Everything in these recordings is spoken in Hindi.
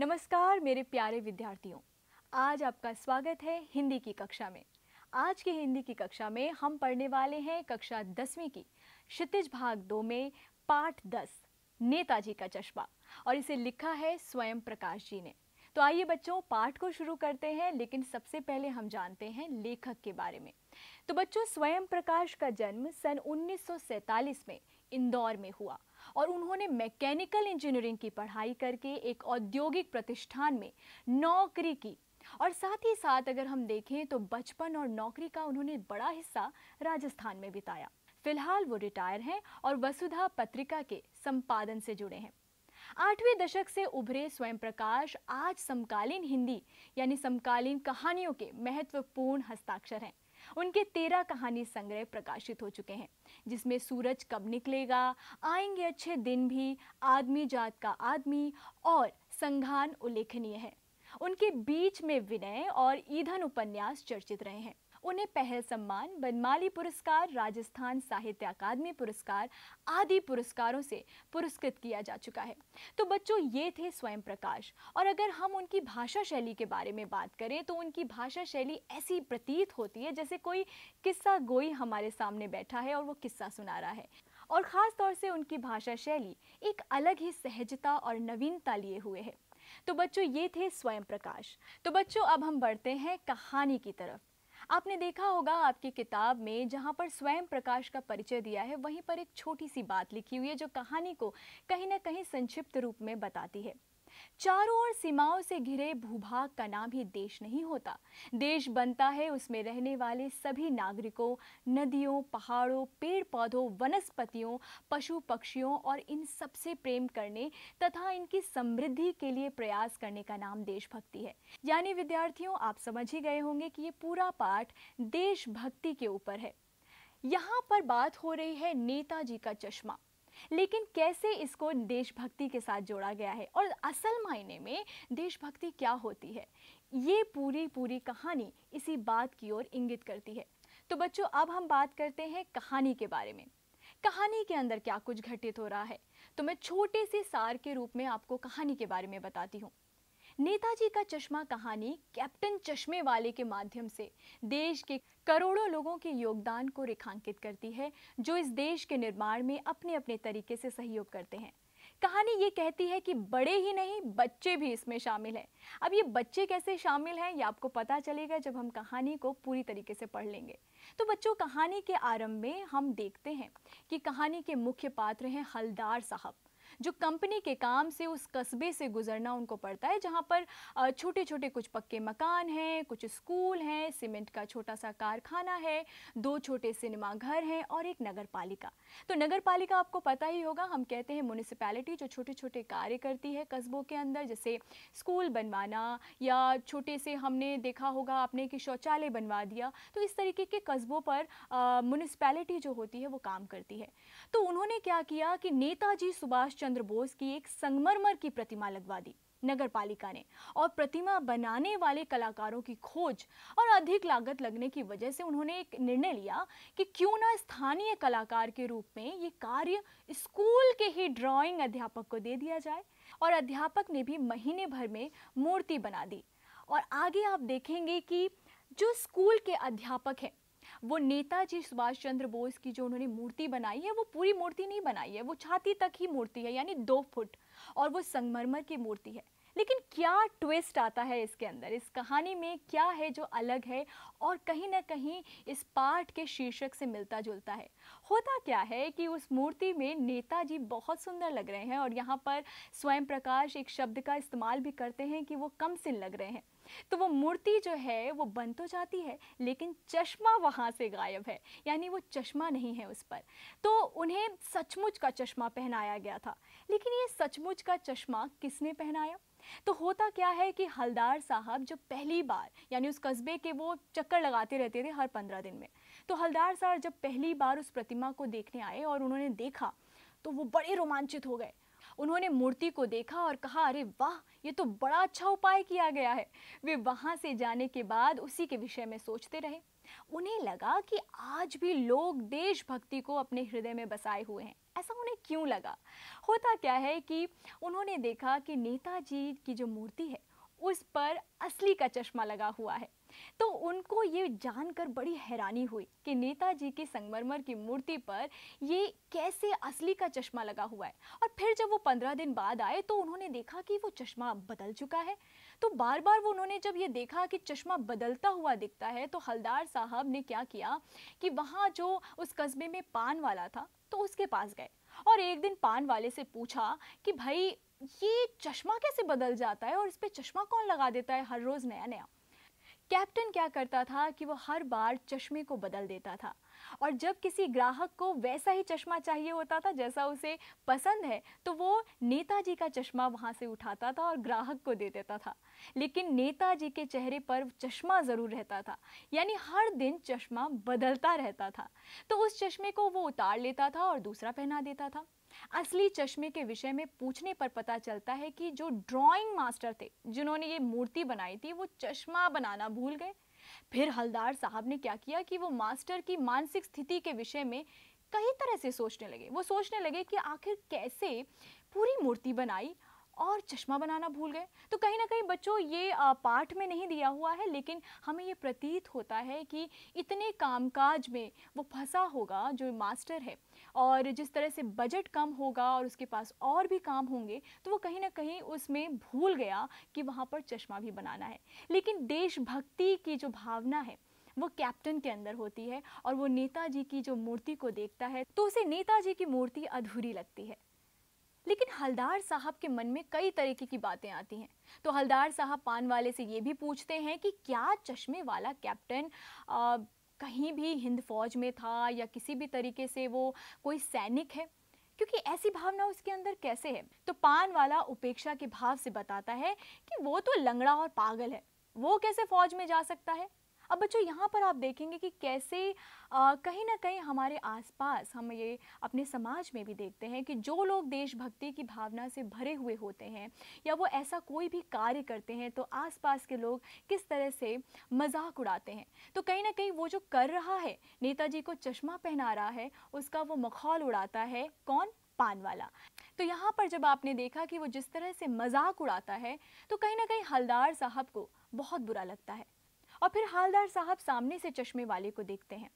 नमस्कार मेरे प्यारे विद्यार्थियों आज आपका स्वागत है हिंदी की कक्षा में आज की हिंदी की कक्षा में हम पढ़ने वाले हैं कक्षा दसवीं की क्षितिज भाग दो में पाठ दस नेताजी का चश्मा और इसे लिखा है स्वयं प्रकाश जी ने तो आइए बच्चों पाठ को शुरू करते हैं लेकिन सबसे पहले हम जानते हैं लेखक के बारे में तो बच्चों स्वयं प्रकाश का जन्म सन 1947 में इंदौर में हुआ और उन्होंने मैकेनिकल इंजीनियरिंग की पढ़ाई करके एक औद्योगिक प्रतिष्ठान में नौकरी की और साथ ही साथ अगर हम देखें तो बचपन और नौकरी का उन्होंने बड़ा हिस्सा राजस्थान में बिताया फिलहाल वो रिटायर हैं और वसुधा पत्रिका के संपादन से जुड़े हैं आठवें दशक से उभरे स्वयं प्रकाश आज समकालीन हिंदी यानी समकालीन कहानियों के महत्वपूर्ण हस्ताक्षर हैं उनके तेरह कहानी संग्रह प्रकाशित हो चुके हैं जिसमें सूरज कब निकलेगा आएंगे अच्छे दिन भी आदमी जात का आदमी और संघान उल्लेखनीय है उनके बीच में विनय और ईधन उपन्यास चर्चित रहे हैं उन्हें पहल सम्मान बनमाली पुरस्कार राजस्थान साहित्य अकादमी पुरस्कार आदि पुरस्कारों से पुरस्कृत किया जा चुका है तो बच्चों ये थे स्वयं प्रकाश और अगर हम उनकी भाषा शैली के बारे में बात करें तो उनकी भाषा शैली ऐसी प्रतीत होती है जैसे कोई किस्सा गोई हमारे सामने बैठा है और वो किस्सा सुना रहा है और ख़ास तौर से उनकी भाषा शैली एक अलग ही सहजता और नवीनता लिए हुए है तो बच्चों ये थे स्वयं प्रकाश तो बच्चों अब हम बढ़ते हैं कहानी की तरफ आपने देखा होगा आपकी किताब में जहाँ पर स्वयं प्रकाश का परिचय दिया है वहीं पर एक छोटी सी बात लिखी हुई है जो कहानी को कहीं ना कहीं संक्षिप्त रूप में बताती है चारों ओर सीमाओं से घिरे भूभाग का नाम ही देश नहीं होता देश बनता है उसमें रहने वाले सभी नागरिकों नदियों पहाड़ों पेड़ पौधों वनस्पतियों पशु पक्षियों और इन सबसे प्रेम करने तथा इनकी समृद्धि के लिए प्रयास करने का नाम देशभक्ति है यानी विद्यार्थियों आप समझ ही गए होंगे कि ये पूरा पाठ देशभक्ति के ऊपर है यहाँ पर बात हो रही है नेताजी का चश्मा लेकिन कैसे इसको देशभक्ति के साथ जोड़ा गया है और असल मायने में देशभक्ति क्या होती है ये पूरी पूरी कहानी इसी बात की ओर इंगित करती है तो बच्चों अब हम बात करते हैं कहानी के बारे में कहानी के अंदर क्या कुछ घटित हो रहा है तो मैं छोटे से सार के रूप में आपको कहानी के बारे में बताती हूँ नेताजी का चश्मा कहानी कैप्टन चश्मे वाले के माध्यम से देश के करोड़ों लोगों के योगदान को रेखांकित करती है जो इस देश के निर्माण में अपने अपने तरीके से सहयोग करते हैं कहानी ये कहती है कि बड़े ही नहीं बच्चे भी इसमें शामिल हैं अब ये बच्चे कैसे शामिल हैं ये आपको पता चलेगा जब हम कहानी को पूरी तरीके से पढ़ लेंगे तो बच्चों कहानी के आरंभ में हम देखते हैं कि कहानी के मुख्य पात्र हैं हलदार साहब जो कंपनी के काम से उस कस्बे से गुजरना उनको पड़ता है जहाँ पर छोटे छोटे कुछ पक्के मकान हैं कुछ स्कूल हैं सीमेंट का छोटा सा कारखाना है दो छोटे सिनेमा घर हैं और एक नगर पालिका तो नगर पालिका आपको पता ही होगा हम कहते हैं म्यूनिसपैलिटी जो छोटे छोटे कार्य करती है कस्बों के अंदर जैसे स्कूल बनवाना या छोटे से हमने देखा होगा आपने कि शौचालय बनवा दिया तो इस तरीके के कस्बों पर म्यूनिसपैलिटी जो होती है वो काम करती है तो उन्होंने क्या किया कि नेताजी सुभाष चंद्र बोस की एक संगमरमर की प्रतिमा लगवा दी नगर पालिका ने और प्रतिमा बनाने वाले कलाकारों की खोज और अधिक लागत लगने की वजह से उन्होंने एक निर्णय लिया कि क्यों ना स्थानीय कलाकार के रूप में ये कार्य स्कूल के ही ड्राइंग अध्यापक को दे दिया जाए और अध्यापक ने भी महीने भर में मूर्ति बना दी और आगे आप देखेंगे कि जो स्कूल के अध्यापक हैं वो नेताजी सुभाष चंद्र बोस की जो उन्होंने मूर्ति बनाई है वो पूरी मूर्ति नहीं बनाई है वो छाती तक ही मूर्ति है यानी दो फुट और वो संगमरमर की मूर्ति है लेकिन क्या ट्विस्ट आता है इसके अंदर इस कहानी में क्या है जो अलग है और कहीं ना कहीं इस पाठ के शीर्षक से मिलता जुलता है होता क्या है कि उस मूर्ति में नेताजी बहुत सुंदर लग रहे हैं और यहाँ पर स्वयं प्रकाश एक शब्द का इस्तेमाल भी करते हैं कि वो कम सिन लग रहे हैं तो वो मूर्ति जो है वो बन तो जाती है लेकिन चश्मा वहाँ से गायब है यानी वो चश्मा नहीं है उस पर तो उन्हें सचमुच का चश्मा पहनाया गया था लेकिन ये सचमुच का चश्मा किसने पहनाया तो होता क्या है कि हलदार साहब जब पहली बार यानी उस कस्बे के वो चक्कर लगाते रहते थे हर पंद्रह दिन में तो हलदार साहब जब पहली बार उस प्रतिमा को देखने आए और उन्होंने देखा तो वो बड़े रोमांचित हो गए उन्होंने मूर्ति को देखा और कहा अरे वाह ये तो बड़ा अच्छा उपाय किया गया है वे वहाँ से जाने के बाद उसी के विषय में सोचते रहे उन्हें लगा कि आज भी लोग देशभक्ति को अपने हृदय में बसाए हुए हैं ऐसा उन्हें क्यों लगा होता क्या है कि उन्होंने देखा कि नेताजी की जो मूर्ति है उस पर असली का चश्मा लगा हुआ है तो उनको ये जानकर बड़ी हैरानी हुई कि नेताजी के संगमरमर की मूर्ति पर ये कैसे असली का चश्मा लगा हुआ है और फिर जब वो पंद्रह दिन बाद आए तो उन्होंने देखा कि वो चश्मा बदल चुका है तो बार बार वो उन्होंने जब ये देखा कि चश्मा बदलता हुआ दिखता है तो हलदार साहब ने क्या किया कि वहाँ जो उस कस्बे में पान वाला था तो उसके पास गए और एक दिन पान वाले से पूछा कि भाई ये चश्मा कैसे बदल जाता है और इस पर चश्मा कौन लगा देता है हर रोज़ नया नया कैप्टन क्या करता था कि वो हर बार चश्मे को बदल देता था और जब किसी ग्राहक को वैसा ही चश्मा चाहिए होता था जैसा उसे पसंद है तो वो नेताजी का चश्मा वहाँ से उठाता था और ग्राहक को दे देता था लेकिन नेताजी के चेहरे पर चश्मा ज़रूर रहता था यानी हर दिन चश्मा बदलता रहता था तो उस चश्मे को वो उतार लेता था और दूसरा पहना देता था असली चश्मे के विषय में पूछने पर पता चलता है कि जो ड्राइंग मास्टर थे जिन्होंने ये मूर्ति बनाई थी वो चश्मा बनाना भूल गए फिर हलदार साहब ने क्या किया कि वो मास्टर की मानसिक स्थिति के विषय में कई तरह से सोचने लगे वो सोचने लगे कि आखिर कैसे पूरी मूर्ति बनाई और चश्मा बनाना भूल गए तो कहीं ना कहीं बच्चों ये पाठ में नहीं दिया हुआ है लेकिन हमें ये प्रतीत होता है कि इतने कामकाज में वो फंसा होगा जो मास्टर है और जिस तरह से बजट कम होगा और उसके पास और भी काम होंगे तो वो कहीं ना कहीं उसमें भूल गया कि वहाँ पर चश्मा भी बनाना है लेकिन देशभक्ति की जो भावना है वो कैप्टन के अंदर होती है और वो नेताजी की जो मूर्ति को देखता है तो उसे नेताजी की मूर्ति अधूरी लगती है लेकिन हलदार साहब के मन में कई तरीके की बातें आती हैं तो हलदार साहब पान वाले से ये भी पूछते हैं कि क्या चश्मे वाला कैप्टन कहीं भी हिंद फौज में था या किसी भी तरीके से वो कोई सैनिक है क्योंकि ऐसी भावना उसके अंदर कैसे है तो पान वाला उपेक्षा के भाव से बताता है कि वो तो लंगड़ा और पागल है वो कैसे फौज में जा सकता है अब बच्चों यहाँ पर आप देखेंगे कि कैसे कहीं ना कहीं हमारे आसपास हम ये अपने समाज में भी देखते हैं कि जो लोग देशभक्ति की भावना से भरे हुए होते हैं या वो ऐसा कोई भी कार्य करते हैं तो आसपास के लोग किस तरह से मजाक उड़ाते हैं तो कहीं ना कहीं वो जो कर रहा है नेताजी को चश्मा पहना रहा है उसका वो मखौल उड़ाता है कौन पान वाला तो यहाँ पर जब आपने देखा कि वो जिस तरह से मजाक उड़ाता है तो कहीं ना कहीं हलदार साहब को बहुत बुरा लगता है और फिर हालदार साहब सामने से चश्मे वाले को देखते हैं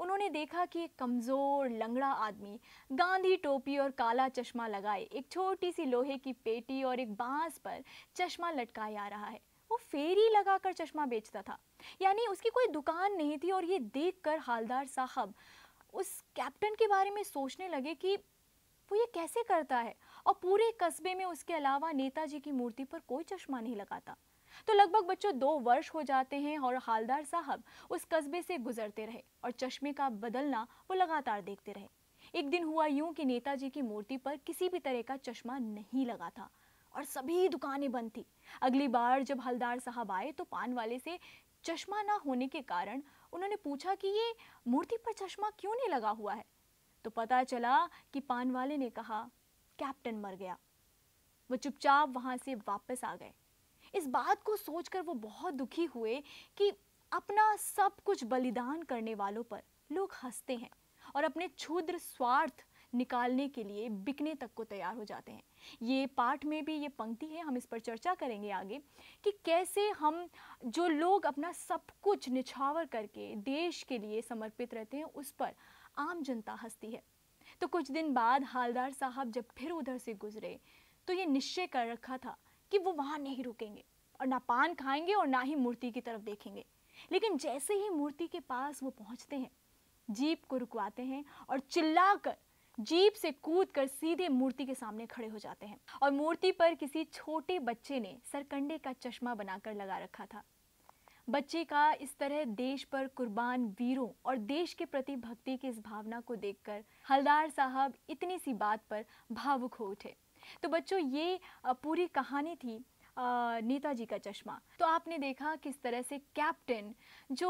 उन्होंने देखा कि एक कमज़ोर लंगड़ा आदमी गांधी टोपी और काला चश्मा लगाए एक छोटी सी लोहे की पेटी और एक बांस पर चश्मा लटकाए आ रहा है वो फेरी लगाकर चश्मा बेचता था यानी उसकी कोई दुकान नहीं थी और ये देखकर हालदार साहब उस कैप्टन के बारे में सोचने लगे कि वो ये कैसे करता है और पूरे कस्बे में उसके अलावा नेताजी की मूर्ति पर कोई चश्मा नहीं लगाता तो लगभग बच्चों दो वर्ष हो जाते हैं और हालदार साहब उस कस्बे से गुजरते रहे और चश्मे का बदलना वो लगातार देखते रहे एक दिन हुआ यूं कि नेताजी की मूर्ति पर किसी भी तरह का चश्मा नहीं लगा था और सभी दुकानें बंद थी अगली बार जब हलदार साहब आए तो पान वाले से चश्मा ना होने के कारण उन्होंने पूछा कि ये मूर्ति पर चश्मा क्यों नहीं लगा हुआ है तो पता चला कि पान वाले ने कहा कैप्टन मर गया वो चुपचाप वहां से वापस आ गए इस बात को सोचकर वो बहुत दुखी हुए कि अपना सब कुछ बलिदान करने वालों पर लोग हंसते हैं और अपने क्षुद्र स्वार्थ निकालने के लिए बिकने तक को तैयार हो जाते हैं ये पाठ में भी ये पंक्ति है हम इस पर चर्चा करेंगे आगे कि कैसे हम जो लोग अपना सब कुछ निछावर करके देश के लिए समर्पित रहते हैं उस पर आम जनता हंसती है तो कुछ दिन बाद हालदार साहब जब फिर उधर से गुजरे तो ये निश्चय कर रखा था कि वो वहाँ नहीं रुकेंगे और ना पान खाएंगे और ना ही मूर्ति की तरफ देखेंगे लेकिन जैसे ही मूर्ति के पास वो पहुँचते हैं जीप को रुकवाते हैं और चिल्लाकर जीप से कूद कर सीधे मूर्ति के सामने खड़े हो जाते हैं और मूर्ति पर किसी छोटे बच्चे ने सरकंडे का चश्मा बनाकर लगा रखा था बच्चे का इस तरह देश पर कुर्बान वीरों और देश के प्रति भक्ति की इस भावना को देखकर हलदार साहब इतनी सी बात पर भावुक हो उठे तो बच्चों ये पूरी कहानी थी नेताजी का चश्मा तो आपने देखा किस तरह से कैप्टन जो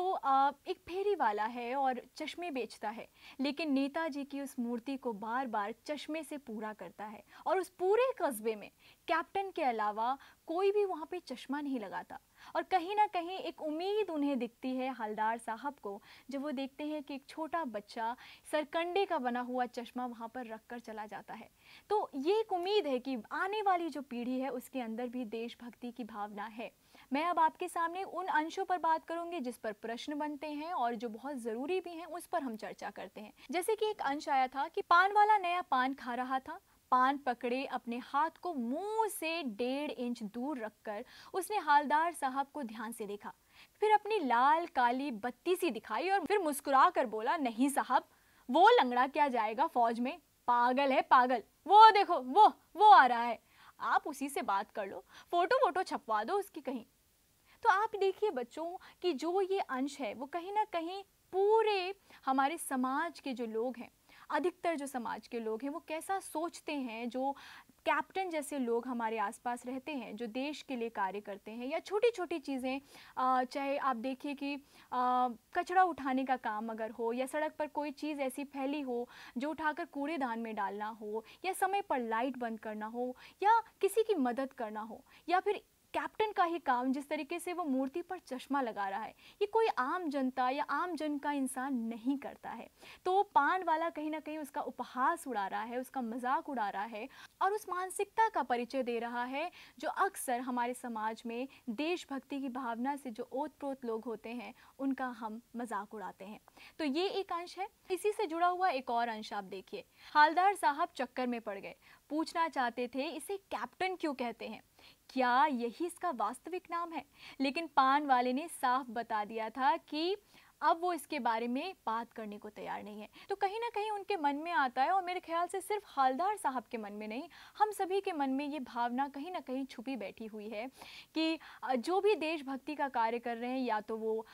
एक फेरी वाला है और चश्मे बेचता है लेकिन नेताजी की उस मूर्ति को बार बार चश्मे से पूरा करता है और उस पूरे कस्बे में कैप्टन के अलावा कोई भी वहाँ पे चश्मा नहीं लगाता और कहीं ना कहीं एक उम्मीद उन्हें दिखती है हलदार साहब को जब वो देखते हैं कि एक छोटा बच्चा सरकंडे का बना हुआ चश्मा वहाँ पर रख कर चला जाता है तो ये एक उम्मीद है कि आने वाली जो पीढ़ी है उसके अंदर भी देशभक्ति की भावना है मैं अब आपके सामने उन अंशों पर बात करूंगी जिस पर प्रश्न बनते हैं और जो बहुत ज़रूरी भी हैं उस पर हम चर्चा करते हैं जैसे कि एक अंश आया था कि पान वाला नया पान खा रहा था पान पकड़े अपने हाथ को मुंह से डेढ़ इंच दूर रखकर उसने हालदार साहब को ध्यान से देखा फिर अपनी लाल काली बत्ती सी दिखाई और फिर मुस्कुरा कर बोला नहीं साहब वो लंगड़ा क्या जाएगा फौज में पागल है पागल वो देखो वो वो आ रहा है आप उसी से बात कर लो फोटो वोटो छपवा दो उसकी कहीं तो आप देखिए बच्चों कि जो ये अंश है वो कहीं ना कहीं पूरे हमारे समाज के जो लोग हैं अधिकतर जो समाज के लोग हैं वो कैसा सोचते हैं जो कैप्टन जैसे लोग हमारे आसपास रहते हैं जो देश के लिए कार्य करते हैं या छोटी छोटी चीज़ें चाहे आप देखिए कि कचरा उठाने का काम अगर हो या सड़क पर कोई चीज़ ऐसी फैली हो जो उठाकर कूड़ेदान में डालना हो या समय पर लाइट बंद करना हो या किसी की मदद करना हो या फिर कैप्टन का ही काम जिस तरीके से वो मूर्ति पर चश्मा लगा रहा है ये कोई आम जनता या आम जन का इंसान नहीं करता है तो पान वाला कहीं ना कहीं उसका उपहास उड़ा रहा है उसका मजाक उड़ा रहा है और उस मानसिकता का परिचय दे रहा है जो अक्सर हमारे समाज में देशभक्ति की भावना से जो ओत प्रोत लोग होते हैं उनका हम मजाक उड़ाते हैं तो ये एक अंश है इसी से जुड़ा हुआ एक और अंश आप देखिए हालदार साहब चक्कर में पड़ गए पूछना चाहते थे इसे कैप्टन क्यों कहते हैं क्या यही इसका वास्तविक नाम है लेकिन पान वाले ने साफ बता दिया था कि अब वो इसके बारे में बात करने को तैयार नहीं है तो कहीं ना कहीं उनके मन में आता है और मेरे ख्याल से सिर्फ हालदार साहब के मन में नहीं हम सभी के मन में ये भावना कहीं ना कहीं छुपी बैठी हुई है कि जो भी देशभक्ति का कार्य कर रहे हैं या तो वो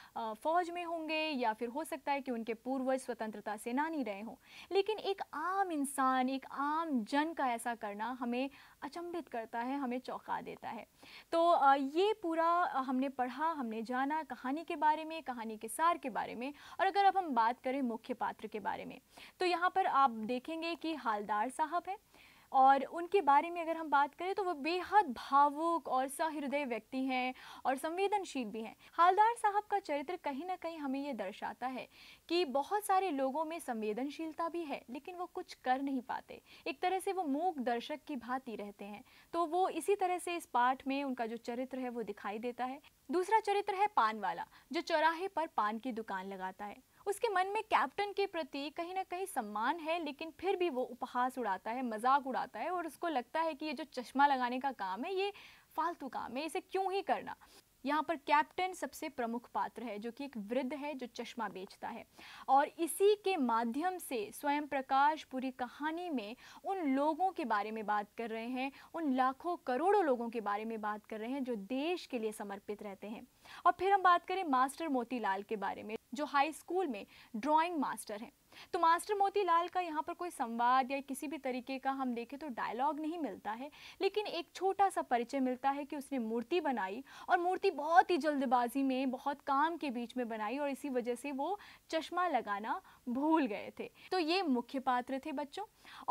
फौज में होंगे या फिर हो सकता है कि उनके पूर्वज स्वतंत्रता सेनानी रहे हों लेकिन एक आम इंसान एक आम जन का ऐसा करना हमें अचंभित करता है हमें चौंका देता है तो ये पूरा हमने पढ़ा हमने जाना कहानी के बारे में कहानी के सार के बारे में और अगर अब हम बात करें मुख्य पात्र के बारे में तो यहाँ पर आप देखेंगे कि हालदार साहब हैं और उनके बारे में अगर हम बात करें तो वो बेहद भावुक और सहृदय व्यक्ति हैं और संवेदनशील भी हैं हालदार साहब का चरित्र कहीं ना कहीं हमें ये दर्शाता है कि बहुत सारे लोगों में संवेदनशीलता भी है लेकिन वो कुछ कर नहीं पाते एक तरह से वो मूक दर्शक की भांति रहते हैं तो वो इसी तरह से इस पाठ में उनका जो चरित्र है वो दिखाई देता है दूसरा चरित्र है पान वाला जो चौराहे पर पान की दुकान लगाता है उसके मन में कैप्टन के प्रति कहीं ना कहीं सम्मान है लेकिन फिर भी वो उपहास उड़ाता है मजाक उड़ाता है और उसको लगता है कि ये जो चश्मा लगाने का काम है ये फालतू काम है इसे क्यों ही करना यहाँ पर कैप्टन सबसे प्रमुख पात्र है जो कि एक वृद्ध है जो चश्मा बेचता है और इसी के माध्यम से स्वयं प्रकाश पूरी कहानी में उन लोगों के बारे में बात कर रहे हैं उन लाखों करोड़ों लोगों के बारे में बात कर रहे हैं जो देश के लिए समर्पित रहते हैं और फिर हम बात करें मास्टर मोतीलाल के बारे में जो हाई स्कूल में ड्राइंग मास्टर हैं तो मास्टर मोतीलाल का यहाँ पर कोई संवाद या किसी भी तरीके का हम देखें तो डायलॉग नहीं मिलता है लेकिन एक छोटा सा परिचय मिलता है कि उसने मूर्ति बनाई और मूर्ति बहुत ही जल्दबाजी में बहुत काम के बीच में बनाई और इसी वजह से वो चश्मा लगाना भूल गए थे तो ये मुख्य पात्र थे बच्चों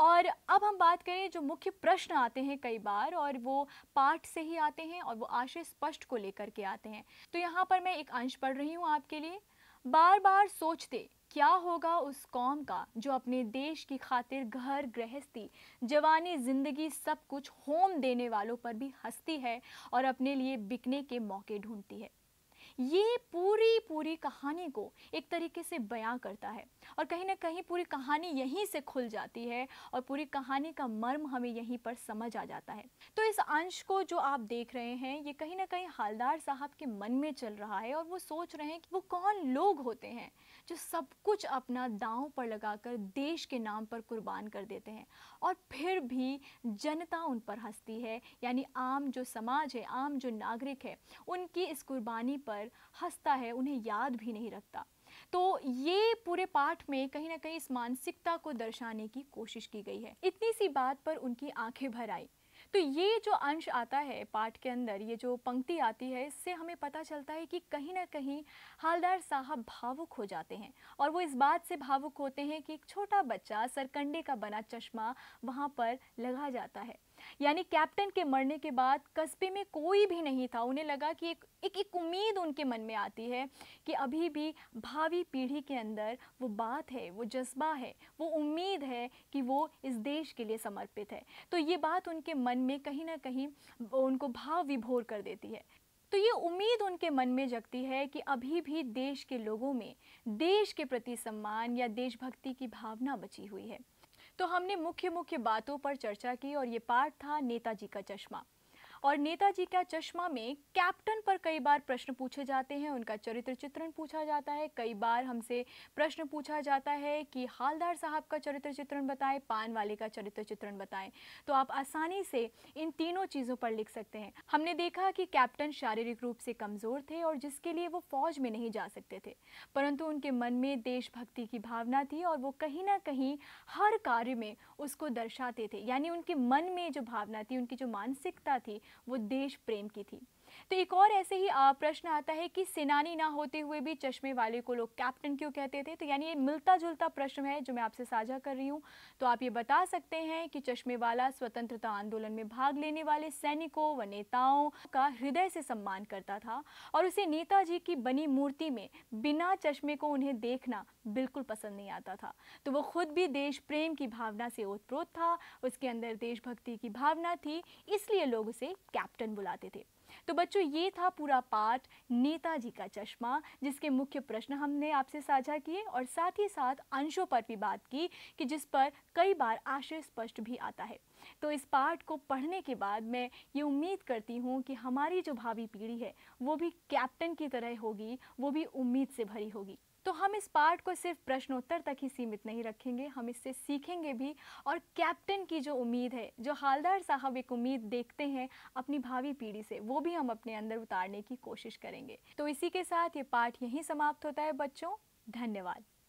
और अब हम बात करें जो मुख्य प्रश्न आते हैं कई बार और वो पाठ से ही आते हैं और वो आशय स्पष्ट को लेकर के आते हैं तो यहाँ पर मैं एक अंश पढ़ रही हूँ आपके लिए बार बार सोचते क्या होगा उस कौम का जो अपने देश की खातिर घर गृहस्थी जवानी ज़िंदगी सब कुछ होम देने वालों पर भी हंसती है और अपने लिए बिकने के मौके ढूंढती है ये पूरी पूरी कहानी को एक तरीके से बयां करता है और कहीं ना कहीं पूरी कहानी यहीं से खुल जाती है और पूरी कहानी का मर्म हमें यहीं पर समझ आ जाता है तो इस अंश को जो आप देख रहे हैं ये कहीं ना कहीं हालदार साहब के मन में चल रहा है और वो सोच रहे हैं कि वो कौन लोग होते हैं जो सब कुछ अपना दांव पर लगाकर देश के नाम पर कुर्बान कर देते हैं और फिर भी जनता उन पर हंसती है यानी आम जो समाज है आम जो नागरिक है उनकी इस कुर्बानी पर हंसता है उन्हें याद भी नहीं रखता तो ये पूरे पाठ में कहीं ना कहीं इस मानसिकता को दर्शाने की कोशिश की गई है इतनी सी बात पर उनकी आंखें भर आई तो ये जो अंश आता है पाठ के अंदर ये जो पंक्ति आती है इससे हमें पता चलता है कि कहीं ना कहीं हालदार साहब भावुक हो जाते हैं और वो इस बात से भावुक होते हैं कि एक छोटा बच्चा सरकंडे का बना चश्मा वहाँ पर लगा जाता है यानी कैप्टन के मरने के बाद कस्बे में कोई भी नहीं था उन्हें लगा कि एक एक, एक उम्मीद उनके मन में आती है कि अभी भी भावी पीढ़ी के अंदर वो बात है वो जज्बा है वो उम्मीद है कि वो इस देश के लिए समर्पित है तो ये बात उनके मन में कहीं ना कहीं उनको भाव विभोर कर देती है तो ये उम्मीद उनके मन में जगती है कि अभी भी देश के लोगों में देश के प्रति सम्मान या देशभक्ति की भावना बची हुई है तो हमने मुख्य मुख्य बातों पर चर्चा की और ये पार्ट था नेताजी का चश्मा और नेताजी का चश्मा में कैप्टन पर कई बार प्रश्न पूछे जाते हैं उनका चरित्र चित्रण पूछा जाता है कई बार हमसे प्रश्न पूछा जाता है कि हालदार साहब का चरित्र चित्रण बताएं पान वाले का चरित्र चित्रण बताएं तो आप आसानी से इन तीनों चीज़ों पर लिख सकते हैं हमने देखा कि कैप्टन शारीरिक रूप से कमज़ोर थे और जिसके लिए वो फौज में नहीं जा सकते थे परंतु उनके मन में देशभक्ति की भावना थी और वो कहीं ना कहीं हर कार्य में उसको दर्शाते थे यानी उनके मन में जो भावना थी उनकी जो मानसिकता थी वो देश प्रेम की थी तो एक और ऐसे ही प्रश्न आता है कि सेनानी ना होते हुए भी चश्मे वाले को लोग कैप्टन क्यों कहते थे तो यानी ये मिलता जुलता प्रश्न है जो मैं आपसे साझा कर रही हूँ तो आप ये बता सकते हैं कि चश्मे वाला स्वतंत्रता आंदोलन में भाग लेने वाले सैनिकों व नेताओं का हृदय से सम्मान करता था और उसे नेताजी की बनी मूर्ति में बिना चश्मे को उन्हें देखना बिल्कुल पसंद नहीं आता था तो वो खुद भी देश प्रेम की भावना से ओतप्रोत था उसके अंदर देशभक्ति की भावना थी इसलिए लोग उसे कैप्टन बुलाते थे तो बच्चों ये था पूरा पाठ नेताजी का चश्मा जिसके मुख्य प्रश्न हमने आपसे साझा किए और साथ ही साथ अंशों पर भी बात की कि जिस पर कई बार आशय स्पष्ट भी आता है तो इस पाठ को पढ़ने के बाद मैं ये उम्मीद करती हूँ कि हमारी जो भावी पीढ़ी है वो भी कैप्टन की तरह होगी वो भी उम्मीद से भरी होगी तो हम इस पार्ट को सिर्फ प्रश्नोत्तर तक ही सीमित नहीं रखेंगे हम इससे सीखेंगे भी और कैप्टन की जो उम्मीद है जो हालदार साहब एक उम्मीद देखते हैं अपनी भावी पीढ़ी से वो भी हम अपने अंदर उतारने की कोशिश करेंगे तो इसी के साथ ये पाठ यहीं समाप्त होता है बच्चों धन्यवाद